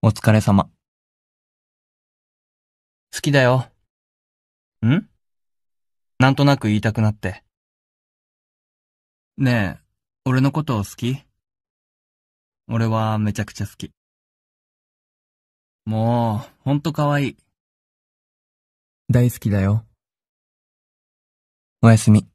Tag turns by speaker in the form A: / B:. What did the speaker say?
A: お疲れ様。好きだよ。んなんとなく言いたくなって。ねえ、俺のこと好き俺はめちゃくちゃ好き。もう、ほんと可愛い。大好きだよ。おやすみ。